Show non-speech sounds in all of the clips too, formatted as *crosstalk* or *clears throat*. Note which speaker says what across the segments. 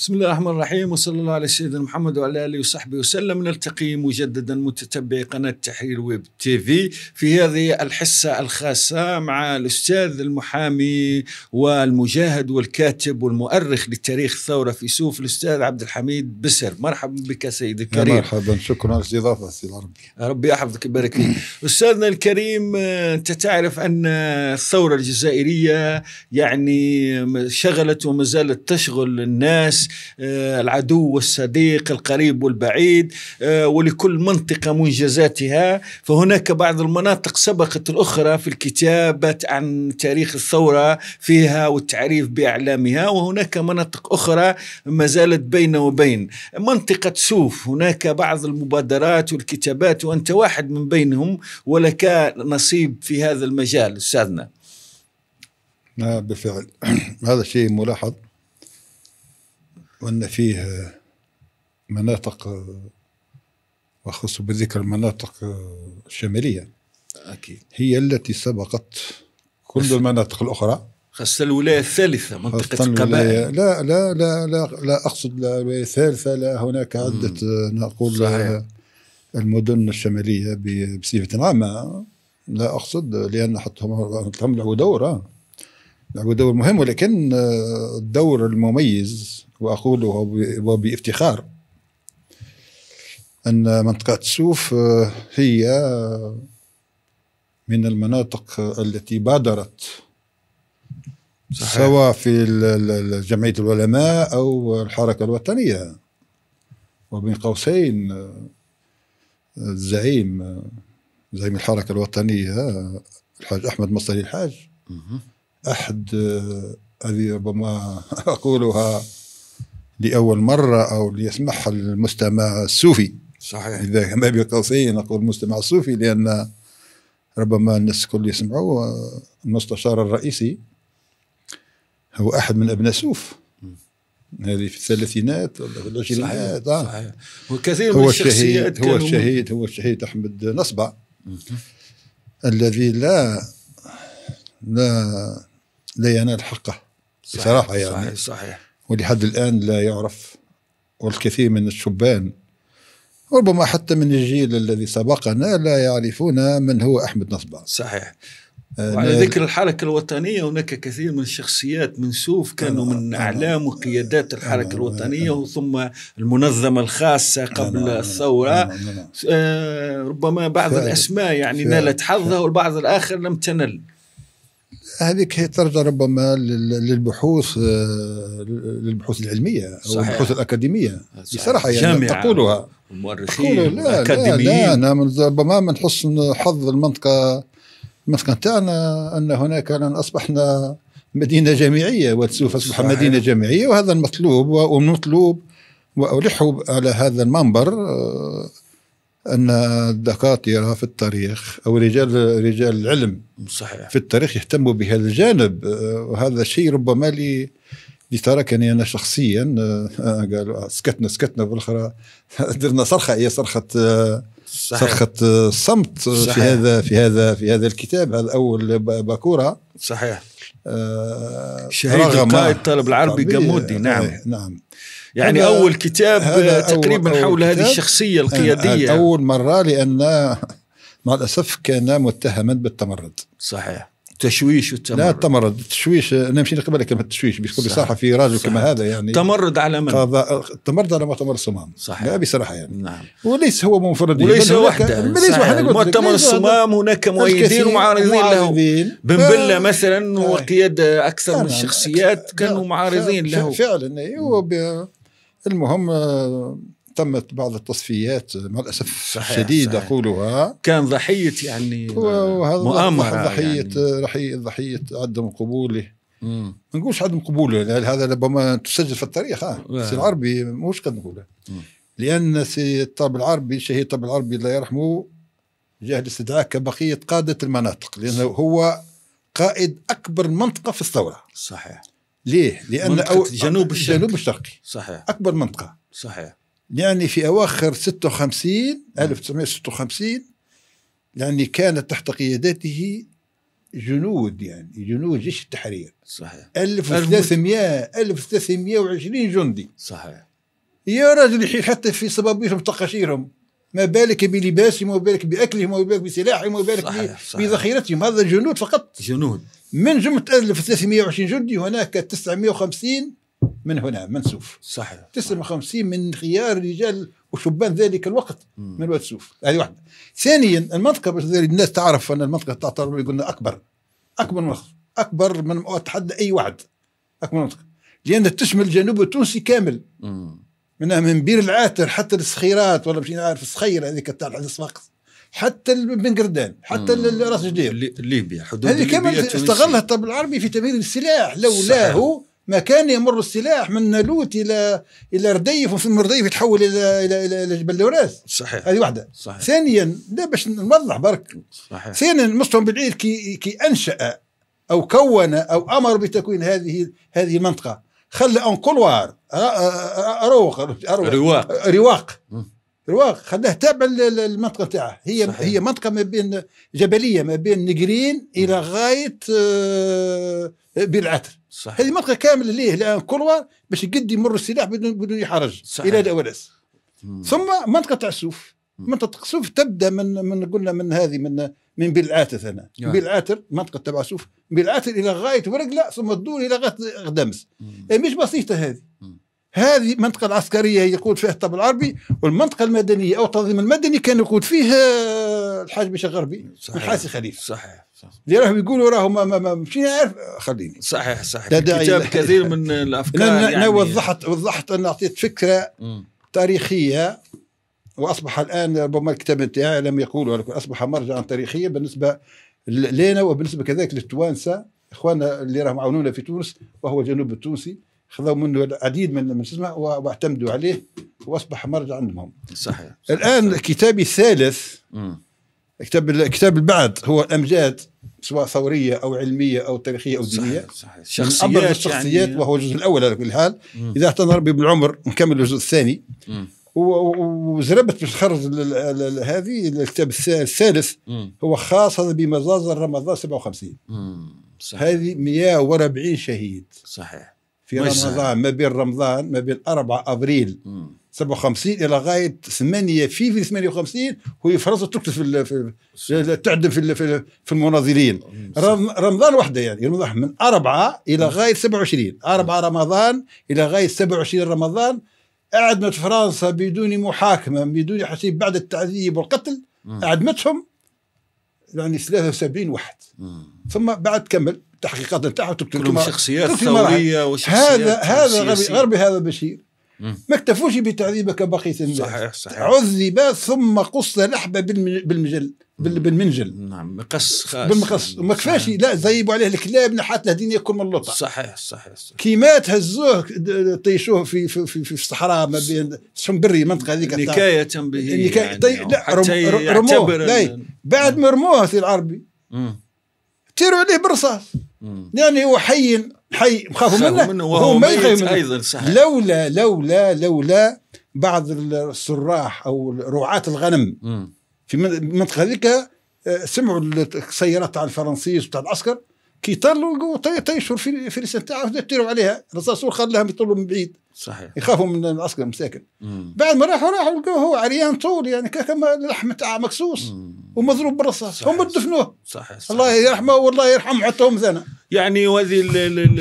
Speaker 1: بسم الله الرحمن الرحيم وصلى الله على سيدنا محمد وعلى اله وصحبه وسلم نلتقي مجددا متتبعي قناه تحرير ويب تي في في هذه الحصه الخاصه مع الاستاذ المحامي والمجاهد والكاتب والمؤرخ لتاريخ الثوره في سوف الاستاذ عبد الحميد بسر مرحبا بك سيدي الكريم
Speaker 2: مرحبا شكرا على الاستضافه سيدي ربي
Speaker 1: ربي يحفظك ويبارك فيك استاذنا الكريم انت تعرف ان الثوره الجزائريه يعني شغلت وما زالت تشغل الناس آه، العدو والصديق القريب والبعيد آه، ولكل منطقة منجزاتها فهناك بعض المناطق سبقت الأخرى في الكتابة عن تاريخ الثورة فيها والتعريف بأعلامها وهناك مناطق أخرى ما زالت بين وبين منطقة سوف هناك بعض المبادرات والكتابات وأنت واحد من بينهم ولك نصيب في هذا المجال أستاذنا
Speaker 2: آه، بالفعل *clears throat* هذا شيء ملاحظ وأن فيه مناطق وخص بذكر المناطق الشمالية أكيد هي التي سبقت كل المناطق الأخرى خاصة الولاية الثالثة منطقة القبائل لا لا لا لا لا أقصد لا الولاية الثالثة لا هناك عدة نقول صحيح. المدن الشمالية بصفة عامة لا أقصد لأن حطهم لعبوا دور لعبوا دور مهم ولكن الدور المميز وأقوله وبافتخار أن منطقة سوف آه، هي آه، من المناطق التي بادرت صحيح. سواء في جمعية العلماء أو الحركة الوطنية وبين قوسين آه، الزعيم زعيم الحركة الوطنية الحاج أحمد مصري الحاج أحد هذه ربما *laughs* أقولها لاول مره او ليسمعها المستمع الصوفي صحيح اذا ما بقصي نقول المستمع الصوفي لان ربما الناس الكل يسمعوا المستشار الرئيسي هو احد من ابناء سوف هذه في الثلاثينات ولا في العشرينات صحيح, آه. صحيح. وكثير هو من الشخصيات هو الشهيد هو الشهيد احمد نصبع الذي لا لا لا ينال حقه بصراحه يعني صحيح, صحيح. ولحد الآن لا يعرف والكثير من الشبان ربما حتى من الجيل الذي سبقنا لا يعرفون من هو أحمد نصبع صحيح آه، وعلى ذكر
Speaker 1: الحركة الوطنية هناك كثير من الشخصيات آه، من سوف كانوا من أعلام آه، وقيادات الحركة الوطنية ثم المنظمة الخاصة نعم، قبل نعم، نعم، الثورة ربما بعض الأسماء يعني نالت حظها والبعض الآخر لم تنل
Speaker 2: هذيك هي ترجع ربما للبحوث آه، للبحوث العلميه او صحيح. البحوث الاكاديميه بصراحه يعني تقولها المؤرخين الاكاديميين لا, لا نعم، ربما من حسن حظ المنطقه المنطقه نتاعنا ان هناك الان اصبحنا مدينه جامعيه وتسوف اصبح مدينه جامعيه وهذا المطلوب ومطلوب وألح على هذا المنبر آه، ان الدكاتره في التاريخ او رجال رجال العلم صحيح في التاريخ يهتموا بهذا الجانب آه، وهذا شيء ربما لي لتركني انا شخصيا آه، آه، قالوا سكتنا سكتنا بالاخرى *laughs* درنا صرخه هي صرخه صحيح. صرخه الصمت صحيح. في هذا في هذا في هذا الكتاب هذا اول باكوره صحيح آه شهيد القائد الطالب العربي قمودي نعم إيه، نعم
Speaker 1: يعني أول كتاب تقريبا أول حول كتاب هذه الشخصية القيادية أول
Speaker 2: مرة لأن مع الأسف كان متهما بالتمرد صحيح تشويش والتمرد لا التمرد التشويش انا مش نقبل كلمه التشويش باش تقول في راجل صحيح. كما هذا يعني تمرد على من؟ تمرد على مؤتمر الصمام صحيح بصراحه يعني نعم وليس هو منفرد وليس وحده ليس مؤتمر الصمام هناك مؤيدين ومعارضين له بن بله آه.
Speaker 1: مثلا هو آه. قياده اكثر آه. من الشخصيات كانوا معارضين له
Speaker 2: فعلا ايوه المهم آه، تمت بعض التصفيات آه، مع الاسف الشديد اقولها كان ضحيه يعني آه، مؤامره ضحيه يعني. ضحيه عدم قبوله ما نقولش عدم قبوله هذا ربما تسجل في التاريخ اه السي نعم. العربي مش قد نقوله لان سي الطب العربي الشهيد الطب العربي الله يرحمه جاه الاستدعاء كبقيه قاده المناطق لانه هو قائد اكبر منطقه في الثوره صحيح ليه؟ لان أو جنوب الشرق جنوب الشرقي صحيح اكبر منطقه صحيح يعني في اواخر 56 1956 يعني كانت تحت قيادته جنود يعني جنود جيش التحرير صحيح 1300 1320 جندي صحيح يا راجل حتى في صبابيهم طقاشيرهم ما بالك بلباسهم وما بالك باكلهم وما بالك بسلاحهم وما بالك بذخيرتهم هذا جنود فقط جنود من جمله 1320 جندي هناك 950 من هنا منسوف صحيح 59 من خيار رجال وشبان ذلك الوقت من واد سوف هذه واحده ثانيا المنطقه باش الناس تعرف ان المنطقه تعتبر قلنا اكبر اكبر منطقه اكبر من اتحدى اي واحد اكبر منطقه لان تشمل الجنوب التونسي كامل مم. من من بير العاتر حتى السخيرات ولا مش عارف الصخير هذيك تاع الحدث حتى بن حتى راس جدير
Speaker 1: ليبيا حدود
Speaker 2: هذه كمان استغلها الطب العربي في تمرير السلاح لولاه ما كان يمر السلاح من نالوت الى الى رديف ومن رديف يتحول الى الى الى, إلى جبل دوراس صحيح هذه واحده صحيح. ثانيا لا باش نوضح برك صحيح ثانيا مصطفى بن كي كي انشا او كون او امر بتكوين هذه هذه المنطقه خلى اون كولوار رواق رواق رواق رواق خلاه تابع للمنطقه تاعه هي صحيح. هي منطقه ما بين جبليه ما بين نجرين الى غايه آه، بير العتر هذه منطقه كامله ليه لان كولوار باش يقد يمر السلاح بدون بدون يحرج صحيح. الى دولس ثم منطقه تاع السوف منطقه سوف تبدا من من قلنا من هذه من من بلعاتر هنا يعني. منطقه تبع سوف بلعاتر الى غايه ورقله ثم الدور الى غايه غدامس إيه، مش بسيطه هذه هذه المنطقة العسكرية يقود فيها الطب العربي والمنطقة المدنية أو التنظيم المدني كان يقود فيه آه، الحاج باشا الغربي الحاسي خليفة صحيح اللي راهم يقولوا راهم ما, ما مش عارف
Speaker 1: خليني صحيح صحيح كتاب كثير من الأفكار أنا يعني
Speaker 2: وضحت وضحت أن أعطيت فكرة م. تاريخية واصبح الان ربما الكتاب نتاعي لم يقوله اصبح مرجعا تاريخيا بالنسبه لنا وبالنسبه كذلك للتوانسه اخواننا اللي راهم عاونونا في تونس وهو الجنوب التونسي خذوا منه العديد من من اسمه واعتمدوا عليه واصبح مرجع عندهم. صحيح. الان كتابي الثالث كتاب كتاب البعد هو الامجاد سواء ثوريه او علميه او تاريخيه او دينيه صحيح صحيح من ابرز الشخصيات يعني وهو الجزء الاول على كل حال اذا اعتنى ربي بالعمر نكمل الجزء الثاني مم. وزربت باش تخرج هذه الكتاب الثالث هو هذا بمزازر رمضان 57 صحيح. هذه 140 شهيد صحيح في رمضان صحيح. ما بين رمضان ما بين 4 ابريل مم. 57 الى غايه 8 في 58 وهي فرنسا تقتل في, تعدم في في, في رمضان وحده يعني رمضان يعني من 4 الى غايه 27 4 رمضان الى غايه 27 رمضان أعدمت فرنسا بدون محاكمة بدون حسيب بعد التعذيب والقتل مم. أعدمتهم يعني 73 واحد مم. ثم بعد كمل التحقيقات نتاعها تقتل شخصيات ثورية وشخصيات هذا هذا غربي, غربي هذا بشير ما اكتفوش بتعذيبك كبقيه الناس صحيح صحيح عذب ثم قص لحمه بالمجل بالمنجل نعم مقص
Speaker 1: بالمقص
Speaker 2: وما كفاش نعم. لا زيبوا عليه الكلاب نحات له دين ياكل من اللطع صحيح صحيح, صحيح. كيما تهزوه طيشوه في في في, في الصحراء ما بين سمبري المنطقه هذيك نكايه به نكاية يعني طي... لا رموه ال... بعد نعم. ما رموه سي العربي تيروا عليه بالرصاص يعني هو حي حي مخافوا منه, منه وهو ما يخاف منه ايضا صحيح لولا لولا لولا بعض السراح او رعاة الغنم مم. في المنطقه هذيك آه، سمعوا السيارات تاع الفرنسيس وتاع العسكر كي طلوا تيشهر في في الرساله تاعه عليها الرسول خلى لهم يطلوا من بعيد صحيح يخافوا من العسكر مساكن بعد ما راحوا راحوا لقوه هو عريان طول يعني كما اللحم تاع مكسوس مم. ومضروب بالرصاص هم دفنوه
Speaker 1: صحيح, صحيح الله
Speaker 2: يرحمه والله يرحم حتى هم
Speaker 1: يعني وهذه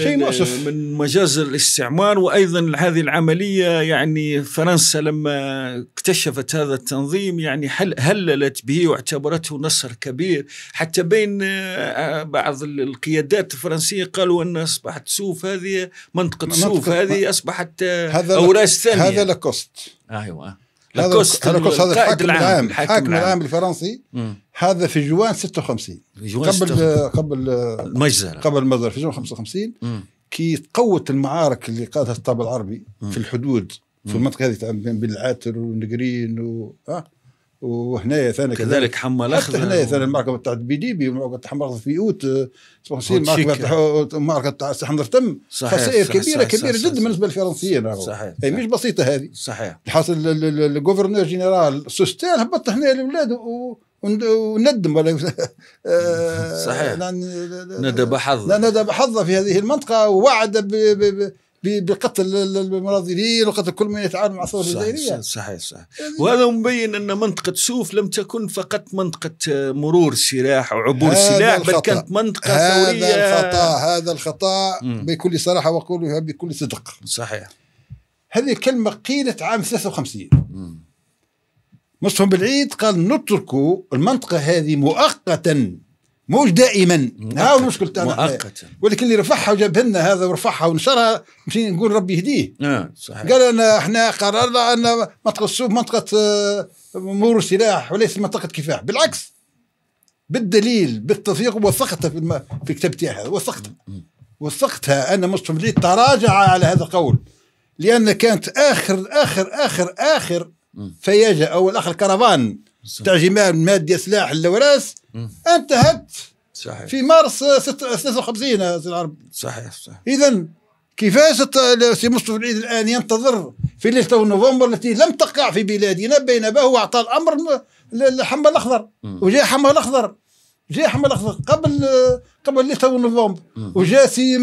Speaker 1: شيء مؤسف من مجاز الاستعمار وايضا هذه العمليه يعني فرنسا لما اكتشفت هذا التنظيم يعني هل هللت به واعتبرته نصر كبير حتى بين آه، بعض القيادات الفرنسيه قالوا ان اصبحت سوف هذه منطقه, منطقة سوف هذه اصبحت آه، اوراس ثانيه هذا لاكوست ايوه
Speaker 2: هذا لاكوست هذا الحاكم العام الحاكم الحاكم العام العام الفرنسي هذا في جوان 56 جوان قبل ستة... قبل المجزرة قبل المجزرة في جوان 55 مم. كي تقوت المعارك اللي قادها الطاب العربي مم. في الحدود في المنطقه هذه بين العاتر ونقرين و... آه. وهنايا ثاني كذلك حمى الاخضر هنايا ثاني المعركه تاع بيليبي ومعركه حمى الاخضر في معركه معركه تاع حمل تم خسائر كبيره صحيح كبيره جدا بالنسبه للفرنسيين صحيح هي مش بسيطه هذه صحيح حاصل الجوفرنور جنرال سوستان هبط هنا الاولاد وندم ولا *laughs* آه، صحيح يعني، ندب حظه ندب حظه في هذه المنطقه ووعد بقتل المناضلين وقتل كل من يتعامل مع الثوره الجزائريه صحيح صحيح يعني وهذا مبين
Speaker 1: ان منطقه سوف لم تكن فقط منطقه مرور سلاح وعبور سلاح بل كانت منطقه هذا ثوريه هذا الخطا
Speaker 2: هذا الخطا بكل صراحه واقولها بكل صدق صحيح هذه كلمه قيلت عام 53 مصطفى بالعيد قال نترك المنطقه هذه مؤقتا موش دائما ها المشكل تاعنا مؤقتا ولكن اللي رفعها وجابها لنا هذا ورفعها ونشرها مشي نقول ربي يهديه
Speaker 1: آه صحيح قال
Speaker 2: انا احنا قررنا ان منطقه السوق منطقه آه، مور سلاح وليس منطقه كفاح بالعكس بالدليل بالتوثيق وثقتها في, الم... في كتابتي هذا وثقتها وثقتها ان مصطفى مليل تراجع على هذا القول لان كانت اخر اخر اخر اخر فياجه او الاخر كرفان تعجيمها ماديه سلاح اللوراس انتهت صحيح في مارس 53 سي آه، العرب صحيح صحيح اذا كيفاش سي مصطفى العيد الان ينتظر في ليله نوفمبر التي لم تقع في بلادنا بينما هو اعطى الامر للحمى الاخضر وجاء حمى الاخضر جاء حمد الاخضر قبل قبل ليست اول نوفمبر وجاء سي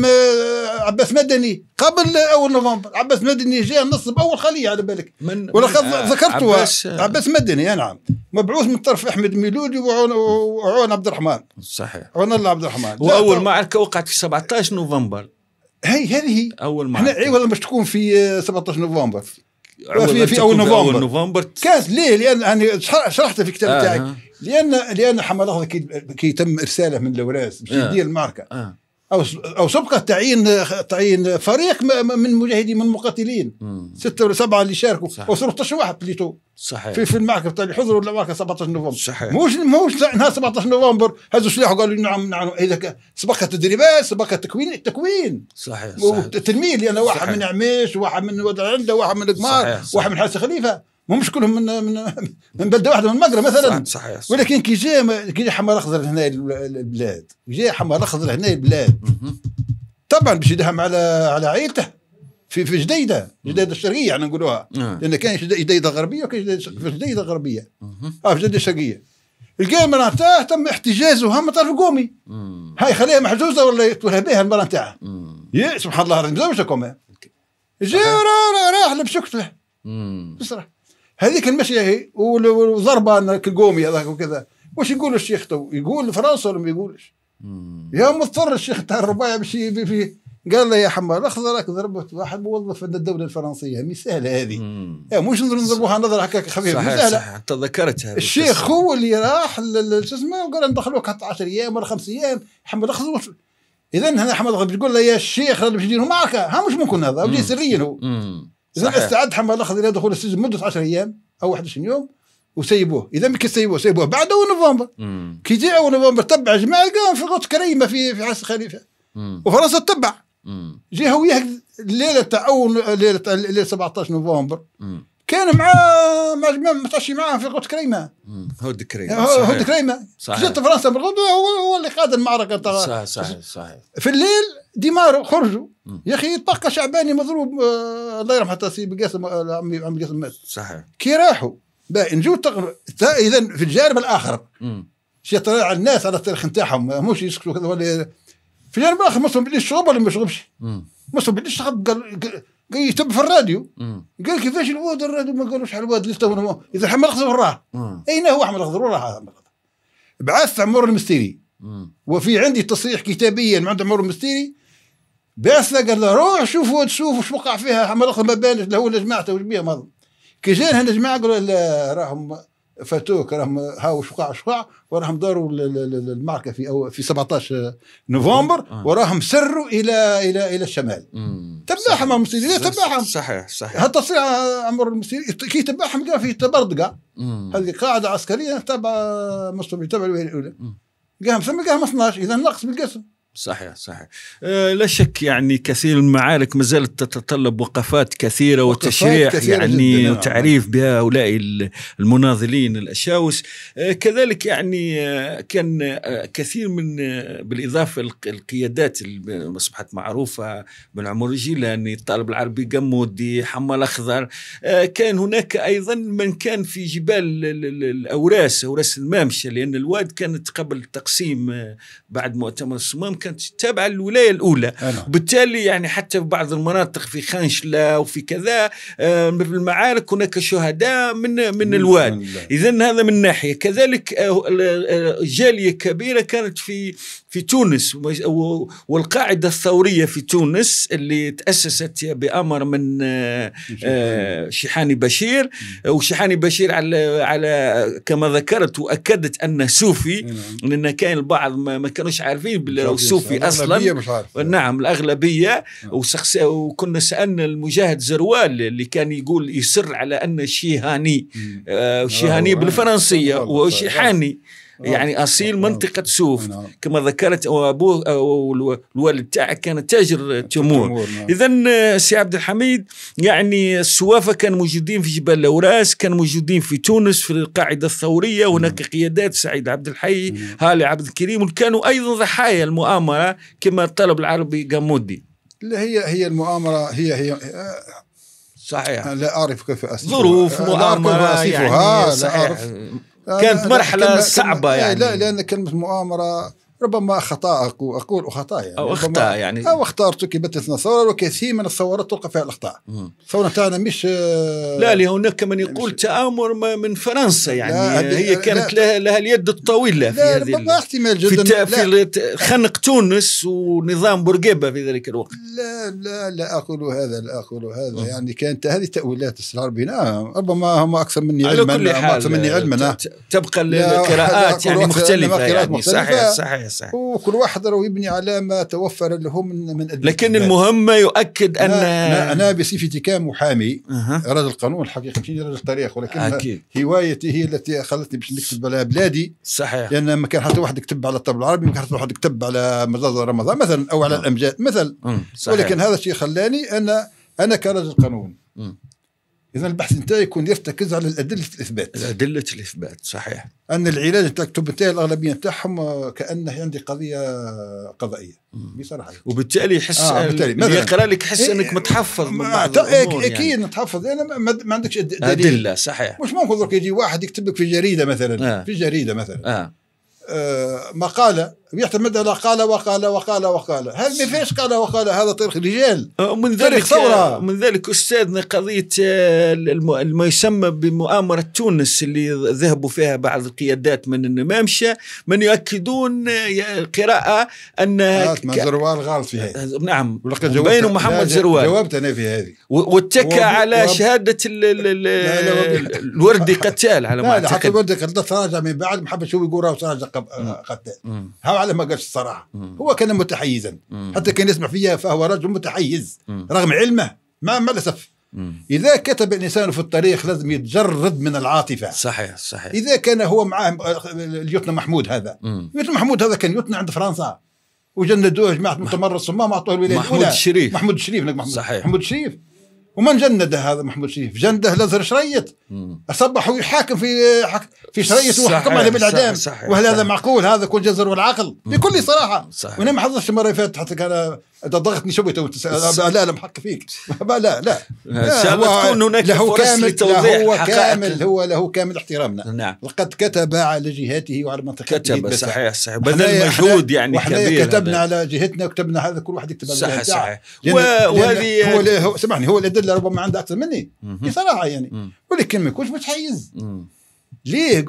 Speaker 2: عباس مدني قبل اول نوفمبر عباس مدني جاء نصب اول خليه على بالك من ولقد آه ذكرتها عباس, عباس مدني نعم مبعوث من طرف احمد ميلودي وعون عبد الرحمن صحيح عون الله عبد الرحمن واول معركه وقعت في 17 نوفمبر هي هذه اول معركه احنا والله باش تكون في 17 آه، نوفمبر في, في اول نوفمبر, أول نوفمبر كاس ليه لان يعني شرحته في كتاب آه، تاعك لان لان حملات كي يتم ارساله من لولاس باش آه. يدير المعركه آه. او او سبق تعيين تعيين فريق من مجاهدين من مقاتلين سته ولا سبعه اللي شاركوا صحيح. و13 واحد بليتو صحيح في, في المعركه تاع اللي حضروا المعركه 17 نوفمبر صحيح موش موش نهار 17 نوفمبر هزوا سلاح وقالوا نعم نعم اذا سبق تدريبات سبق تكوين التكوين
Speaker 1: صحيح, صحيح.
Speaker 2: تلميذ لان يعني واحد صحيح. من عميش واحد من وضع عنده واحد من القمار واحد من حاس خليفه مش كلهم من من من بلده واحده من المقرة مثلا صحيح, صحيح ولكن كي جا كي جا حمار اخضر هنا البلاد جا حمار اخضر هنا البلاد طبعا باش يدهم على على عائلته في في جديده جديده الشرقيه احنا نقولوها آه. لان كان جديده غربيه وكان جديده غربيه اه في جديده الشرقيه لقى المراه تم احتجازها من طرف قومي هاي خليها محجوزه ولا يقتلها بها المراه يا سبحان الله راهي مزوجه كمان جا راح لبشكته بصراحه هذيك المشيه هي وضربه كقومي هذاك وكذا واش يقول الشيخ تو يقول فرنسا ولا ما يقولش يا مضطر الشيخ تاع الرباع باش فيه قال له يا حمار اخذ راك ضربت واحد موظف عند الدوله الفرنسيه مش سهله هذه مش نضربوها نظره هكاك خفيفه صحيح سهله
Speaker 1: تذكرتها الشيخ
Speaker 2: هو اللي راح شو اسمه وقال ندخلوك حتى 10 ايام ولا خمس ايام حمار اخذ اذا هنا حمار يقول له يا الشيخ اللي باش يديروا معك ها مش ممكن هذا سريا هو اذا استعد حمد الاخضر الى دخول السجن مده 10 ايام او 21 يوم وسيبوه اذا ما سيبوه سيبوه بعد اول نوفمبر كي جاء اول نوفمبر تبع جماعه قام في غوت كريمه في في عاصي خليفه وفرنسا تبع جا هو الليله تاع اول ليله ليله 17 نوفمبر كان مع مع جماعه متعشي معاهم في غوت كريمه
Speaker 1: هو دكريمة هو دكريمة صحيح جت
Speaker 2: فرنسا بالغدوة هو هو اللي قاد المعركة ترى صحيح صحيح صحيح في الليل ديمار خرجوا يا اخي يتبقى شعباني مضروب آه، الله يرحمه حتى سي بقاسم آه، عمي عمي قاسم مات صحيح كي راحوا باهي نجو اذا في الجانب الاخر شي طلع الناس على التاريخ نتاعهم مش يسكتوا كذا ولا في الجانب الاخر مسلم بلي شغب ولا ما شغبش مسلم بلي شغب قال قال يتب في الراديو قال كيفاش الواد الراديو ما قالوش على الواد لسه اذا حمل الخضر راه اين هو حمل الخضر راه بعث عمر المستيري وفي عندي تصريح كتابيا مع عند عمر المستيري بعث قال له روح شوف واد شوف واش وقع فيها حمل الخضر ما بانش لا هو لا جماعته وش بيهم هذا كي جانا هنا جماعه قالوا راهم فاتوك راهم هاو شقع شقع وراهم داروا المعركه في أو في 17 نوفمبر آه. وراهم سروا الى الى الى الشمال تبعهم المسيريين إيه تبعهم صحيح صحيح حتى تصير امر المسيريين كي تبعهم قال في تبردقه هذه قاعده عسكريه تبع مصر تبع الولايه الاولى قاهم ثم قاهم 12 اذا نقص بالقسم
Speaker 1: صحيح صحيح آه، لا شك يعني كثير من المعارك ما زالت تتطلب وقفات كثيرة وتشريع كثيرة يعني نعم. وتعريف بهؤلاء المناضلين الأشاوس آه، كذلك يعني آه، كان كثير من بالإضافة القيادات اللي أصبحت معروفة من عمر جيلاني الطالب العربي قمودي حمال أخضر كان هناك أيضا من كان في جبال الأوراس أوراس المامشة لأن الواد كانت قبل التقسيم بعد مؤتمر الصمام كانت تابعه للولايه الاولى وبالتالي يعني حتى في بعض المناطق في خانشلة وفي كذا آه، في المعارك هناك شهداء من من الواد اذا هذا من ناحيه كذلك آه، آه، جاليه كبيره كانت في في تونس والقاعدة الثورية في تونس اللي تأسست بأمر من آه، شيحاني بشير وشيحاني بشير على على كما ذكرت وأكدت أنه سوفي نعم. لأن كان البعض ما كانوش عارفين بلي سوفي أصلا نعم الأغلبية نعم. وكنا سألنا المجاهد زروال اللي كان يقول يصر على أن شيهاني آه، شيهاني آه، بالفرنسية وشيحاني يعني اصيل منطقه سوف كما ذكرت وابوه أو الوالد تاعك كان تاجر تمور نعم. اذا آه، سي عبد الحميد يعني السوافه كانوا موجودين في جبال الاوراس كانوا موجودين في تونس في القاعده الثوريه هناك نعم. قيادات سعيد عبد الحي نعم. هالي عبد الكريم كانوا ايضا ضحايا المؤامره كما الطلب العربي قامودي
Speaker 2: لا هي هي المؤامره هي هي آه، صحيح لا اعرف كيف اسفها ظروف مؤامره لا اعرف كيف يعني لا اعرف آه، كانت مرحله صعبه إيه، يعني لا لان كلمه مؤامره ربما خطا اقول خطأ يعني أو اخطاء يعني أو أخطاء ارتكبت الثورة وكثير من الثورات تلقى فيها الأخطاء الثورة تاعنا مش لا
Speaker 1: هناك من يقول تآمر من فرنسا يعني هي كانت لها, لها اليد الطويلة في لا ربما احتمال جدا في, في خنق تونس ونظام بورقيبة في ذلك الوقت
Speaker 2: لا لا لا أقول هذا لا أقول هذا م. يعني كانت هذه تأويلات العربيين ربما هم أكثر مني علما على كل حال أكثر مني علما تبقى القراءات يعني مختلفة يعني صحيح صحيح صحيح وكل واحد راه يبني على ما توفر له من من لكن المهم يؤكد ان انا, أنا بصفتي كمحامي أه. رجل قانون الحقيقه مش رجل تاريخ ولكن أكيد. هوايتي هي التي خلتني باش نكتب على بلادي صحيح لان ما كان حتى واحد يكتب على الطب العربي ما كان حتى واحد يكتب على مزاز رمضان مثلا او على أه. الامجاد مثلا ولكن هذا الشيء خلاني انا انا كرجل قانون اذا البحث نتاعي يكون يرتكز على ادله الاثبات ادله الاثبات صحيح ان العلاج نتاع الكتب الاغلبيه نتاعهم آه، كانه عندي قضيه قضائيه بصراحه وبالتالي يحس آه بالتالي اللي يقرا لك يحس إيه، انك متحفظ من بعض إيه، اكيد يعني. متحفظ انا ما, ما عندكش أدلة, ادله صحيح مش ممكن يجي واحد يكتب لك في جريده مثلا آه. في جريده مثلا آه. آه مقاله يعتمد على قال وقال وقال وقال هذا ما فيش قال وقال هذا تاريخ رجال من ذلك ثورة من
Speaker 1: ذلك أستاذنا قضية آه، ما يسمى بمؤامرة تونس اللي ذهبوا فيها بعض القيادات من النمامشة من يؤكدون آه، قراءة أن زروال
Speaker 2: غلط في هذه آه، نعم بين محمد زروال جاوبت أنا في هذه
Speaker 1: واتكى على شهادة
Speaker 2: الوردي قتال على ما أعتقد الوردي قتال تراجع من بعد محمد شو يقول راه تراجع قتال اعلم ما قالش الصراحه هو كان متحيزا حتى كان يسمع فيها فهو رجل متحيز رغم علمه مع الاسف اذا كتب الانسان في التاريخ لازم يتجرد من العاطفه صحيح صحيح اذا كان هو معاه اليوتنا محمود هذا اليوتنا محمود هذا كان يوتنا عند فرنسا وجندوه جماعه متمرس الصمام اعطوه الولايه الاولى محمود الشريف محمود الشريف محمود, صحيح. محمود الشريف ومن جنده هذا محمود شريف جنده لازر شريط اصبح يحاكم في حك... في شريط وحكم عليه بالاعدام وهل هذا معقول هذا كل جزر والعقل بكل صراحه صحيح. وانا ما حضرتش اللي فاتت حتى كان انت ضغطني شوي تو لا لا محق *laughs* فيك لا لا, هو تكون هناك له كامل له كامل هو له كامل احترامنا نعم لقد كتب على جهاته وعلى منطقته كتب صحيح صحيح بذل مجهود يعني كبير كتبنا على جهتنا وكتبنا هذا كل واحد يكتب على صحيح صحيح وهذه هو, هو سمعني هو الادله ربما عنده اكثر مني بصراحه يعني ولكن ما يكونش متحيز ليه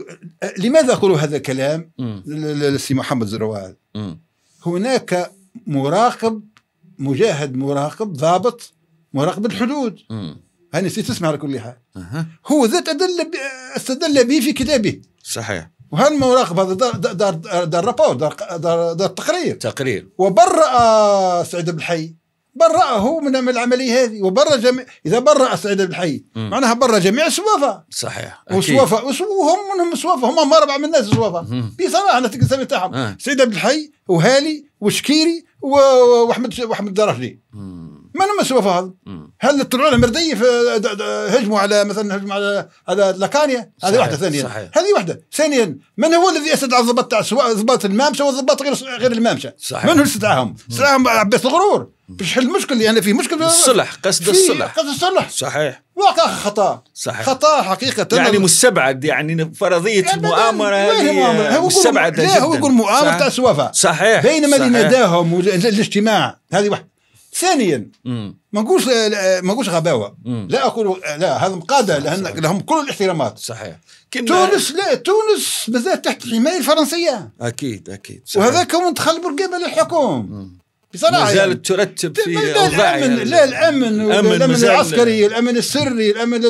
Speaker 2: لماذا اقول هذا الكلام للسي محمد زروال هناك مراقب مجاهد مراقب ضابط مراقب الحدود هاي نسيت تسمع على كل حال أه. هو ذات أدل استدل به في كتابه صحيح وهل المراقب هذا دار دار دار, دار دار, دار, دار, دار تقرير تقرير وبرأ سعيد بن الحي برأه من العملية هذه وبرأ جميع إذا برأ سعيد بن الحي معناها برأ جميع السوافة
Speaker 1: صحيح وسوافة
Speaker 2: وهم منهم سوافة هم أربعة من الناس سوافة بصراحة أنا تقسم تاعهم آه. سعيد بن الحي وهالي وشكيري وأحمد وأحمد الدرجلي ما لما سوى هذا هل طلعوا لهم مرديف هجموا على مثلا هجموا على على لاكانيا هذه واحده ثانيا صحيح. هذه واحده ثانيا من هو الذي استدعى الضباط سواء ضباط المامشه والضباط غير غير المامشه صحيح. من هو اللي استدعاهم؟ استدعاهم عباس الغرور باش يحل المشكل لان يعني في مشكل الصلح قصد الصلح قصد الصلح صحيح واقع خطا صحيح خطا حقيقه يعني مستبعد يعني فرضيه يعني المؤامره هذه مستبعده لا هو يقول مؤامره تاع صحيح بينما اللي ناداهم الاجتماع هذه واحده ثانيا ما نقولش آه، آه، ما نقولش غباوه لا اقول آه، لا هذا قاده لان لهم كل الاحترامات صحيح تونس لا تونس مازالت تحت الحمايه الفرنسيه
Speaker 1: اكيد اكيد صحيح. وهذاك
Speaker 2: كون دخل برقابه للحكم بصراحه مازالت يعني
Speaker 1: ترتب في اوضاع الامن يعني. لا
Speaker 2: الامن الامن العسكري الامن السري الامن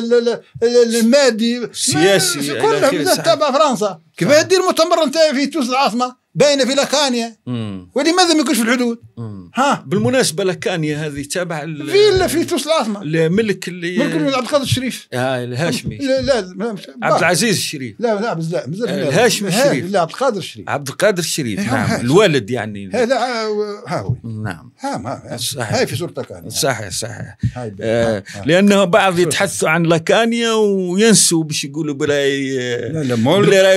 Speaker 2: المادي السياسي كلها تابعه فرنسا كيف دير مؤتمر انت في تونس العاصمه باينه في لاكانيا ولماذا ما يكونش في الحدود؟
Speaker 1: مم. ها بالمناسبه لاكانيا هذه
Speaker 2: تابع فيلا في توس العاصمه الملك اللي ملك عبد القادر الشريف
Speaker 1: آه الهاشمي
Speaker 2: لا لا عبد العزيز الشريف لا لا آه، لا الهاشمي الشريف
Speaker 1: لا عبد القادر الشريف عبد القادر الشريف إيه، نعم الوالد يعني
Speaker 2: ها لا آه، ها هو نعم ها صحيح هاي في صوره لاكانيا صحيح صحيح
Speaker 1: آه، لانه بعض يتحدثوا عن لاكانيا وينسوا باش يقولوا لا بلا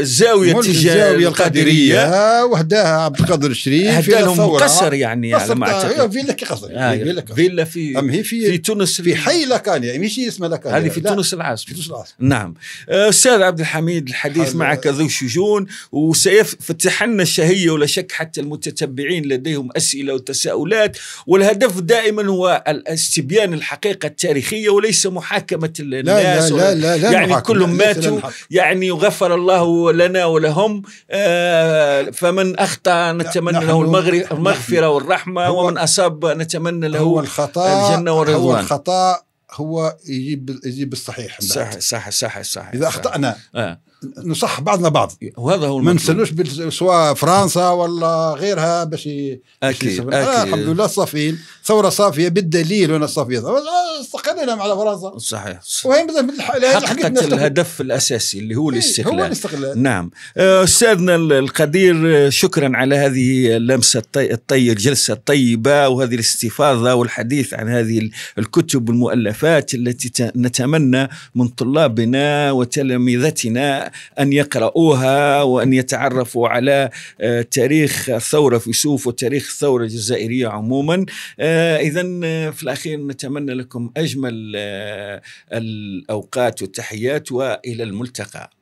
Speaker 1: الزاويه تجاه القادريه
Speaker 2: فيها وحدها عبد القادر الشريف في لهم قصر يعني على ما اعتقد فيلا كي قصر آه، فيلا
Speaker 1: فيلا في أم هي في, في تونس في حي لاكانيا يعني ماشي اسمها لاكانيا هذه في تونس العاصمه في تونس العاصمه نعم آه، استاذ عبد الحميد الحديث معك ذو شجون وسيفتح لنا الشهيه ولا شك حتى المتتبعين لديهم اسئله وتساؤلات والهدف دائما هو الاستبيان الحقيقه التاريخيه وليس محاكمه الناس لا لا لا, لا, لا يعني كلهم ماتوا يعني غفر الله لنا ولهم آه فمن اخطا نتمنى له المغرب المغفره والرحمه ومن اصاب نتمنى له هو الخطا الجنه والرضوان هو
Speaker 2: الخطا هو يجيب يجيب الصحيح صح صح صح صح اذا اخطانا نصح بعضنا بعض وهذا هو ما نسلوش سواء فرنسا ولا غيرها باش اكيد, آه، أكيد. آه الحمد لله صافيين ثوره صافيه بالدليل وانا صافيه آه، استقلنا مع فرنسا صحيح وهي حققت الهدف الاساسي اللي هو الاستقلال إيه، هو الاستقلال
Speaker 1: نعم آه، استاذنا القدير شكرا على هذه اللمسه الطيبه الجلسه الطيبه وهذه الاستفاضه والحديث عن هذه الكتب والمؤلفات التي نتمنى من طلابنا وتلاميذتنا أن يقرؤوها وأن يتعرفوا على آه، تاريخ الثورة في سوف وتاريخ الثورة الجزائرية عموما آه، إذا آه، في الأخير نتمنى لكم أجمل الأوقات والتحيات وإلى الملتقى